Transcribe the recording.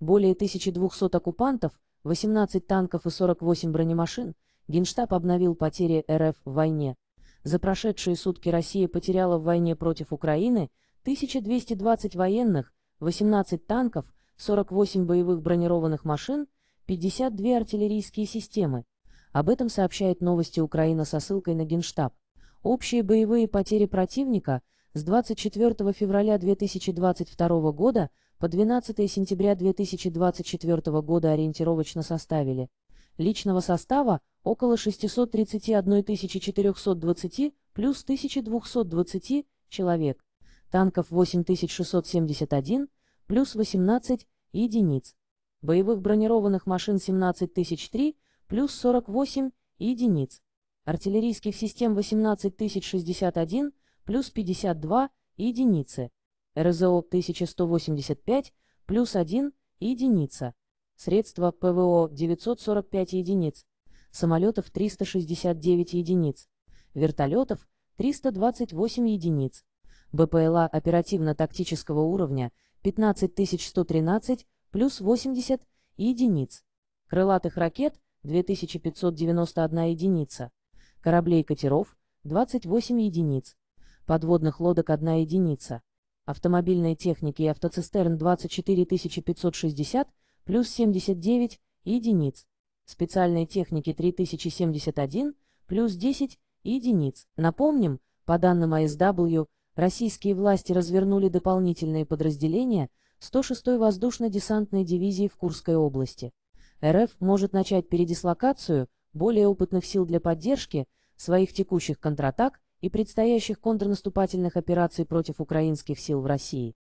более 1200 оккупантов, 18 танков и 48 бронемашин, Генштаб обновил потери РФ в войне. За прошедшие сутки Россия потеряла в войне против Украины 1220 военных, 18 танков, 48 боевых бронированных машин, 52 артиллерийские системы. Об этом сообщает новости Украина со ссылкой на Генштаб. Общие боевые потери противника – с 24 февраля 2022 года по 12 сентября 2024 года ориентировочно составили личного состава около 631 420 плюс 1220 человек, танков 8671 плюс 18 единиц, боевых бронированных машин 17003 плюс 48 единиц, артиллерийских систем 18061 плюс 52 и единицы, РЗО 1185 плюс 1 и единица, средства ПВО 945 единиц, самолетов 369 единиц, вертолетов 328 единиц, БПЛА оперативно-тактического уровня 15113 плюс 80 единиц, крылатых ракет 2591 единица, кораблей-катеров 28 единиц, подводных лодок – одна единица, автомобильной техники и автоцистерн 24 560 плюс 79 единиц, специальной техники 3071 плюс 10 единиц. Напомним, по данным АСВ, российские власти развернули дополнительные подразделения 106-й воздушно-десантной дивизии в Курской области. РФ может начать передислокацию более опытных сил для поддержки своих текущих контратак и предстоящих контрнаступательных операций против украинских сил в России.